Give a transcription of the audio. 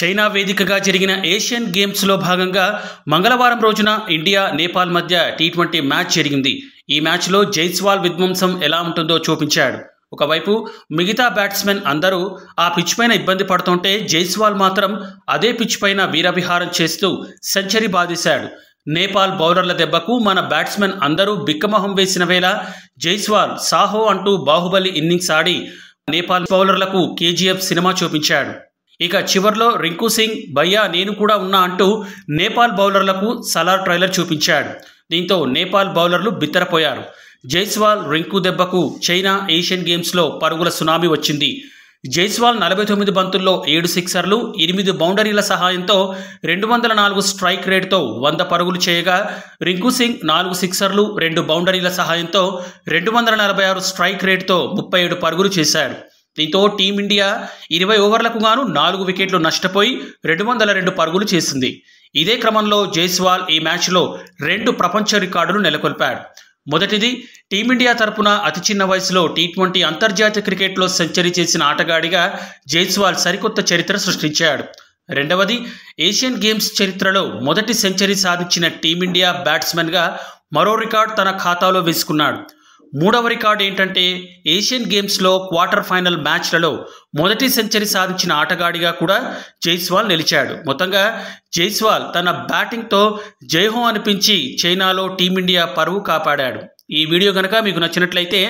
China వేదికగా జరిగిన Asian గేమ్స్లో భాగంగా మంగళవారం రోజున ఇండియా నేపాల్ మధ్య టీ ట్వంటీ మ్యాచ్ జరిగింది ఈ మ్యాచ్లో జైస్వాల్ విధ్వంసం ఎలా ఉంటుందో చూపించాడు ఒకవైపు మిగతా బ్యాట్స్మెన్ అందరూ ఆ పిచ్ పైన ఇబ్బంది పడుతుంటే జైస్వాల్ మాత్రం అదే పిచ్ పైన వీరవిహారం చేస్తూ సెంచరీ బాధేశాడు నేపాల్ బౌలర్ల దెబ్బకు మన బ్యాట్స్మెన్ అందరూ బిక్కమొహం వేసిన వేళ జైస్వాల్ సాహో అంటూ బాహుబలి ఇన్నింగ్స్ ఆడి నేపాల్ బౌలర్లకు కేజీఎఫ్ సినిమా చూపించాడు ఇక చివరిలో రింకు సింగ్ భయ్యా నేను కూడా ఉన్నా అంటూ నేపాల్ బౌలర్లకు సలార్ ట్రైలర్ చూపించాడు దీంతో నేపాల్ బౌలర్లు బిత్తరపోయారు జైస్వాల్ రింకు దెబ్బకు చైనా ఏషియన్ గేమ్స్లో పరుగుల సునామీ వచ్చింది జైస్వాల్ నలభై తొమ్మిది బంతుల్లో ఏడు సిక్సర్లు ఎనిమిది బౌండరీల సహాయంతో రెండు వందల నాలుగు స్ట్రైక్ రేట్తో వంద పరుగులు చేయగా రింకు సింగ్ నాలుగు సిక్సర్లు రెండు బౌండరీల సహాయంతో రెండు వందల నలభై ఆరు స్ట్రైక్ రేట్తో ముప్పై ఏడు పరుగులు చేశాడు దీంతో టీమిండియా ఇరవై ఓవర్లకు గాను నాలుగు వికెట్లు నష్టపోయి రెండు వందల రెండు పరుగులు చేసింది ఇదే క్రమంలో జైస్వాల్ ఈ మ్యాచ్లో రెండు ప్రపంచ రికార్డులు నెలకొల్పాడు మొదటిది టీమిండియా తరపున అతి చిన్న వయసులో టీ ట్వంటీ అంతర్జాతీయ క్రికెట్లో సెంచరీ చేసిన ఆటగాడిగా జైస్వాల్ సరికొత్త చరిత్ర సృష్టించాడు రెండవది ఏషియన్ గేమ్స్ చరిత్రలో మొదటి సెంచరీ సాధించిన టీమిండియా బ్యాట్స్మెన్గా మరో రికార్డ్ తన ఖాతాలో వేసుకున్నాడు మూడవ రికార్డు ఏంటంటే ఏషియన్ గేమ్స్లో క్వార్టర్ ఫైనల్ మ్యాచ్లలో మొదటి సెంచరీ సాధించిన ఆటగాడిగా కూడా జైస్వాల్ నిలిచాడు మొత్తంగా జైస్వాల్ తన బ్యాటింగ్తో జైహో అనిపించి చైనాలో టీమిండియా పరువు కాపాడాడు ఈ వీడియో కనుక మీకు నచ్చినట్లయితే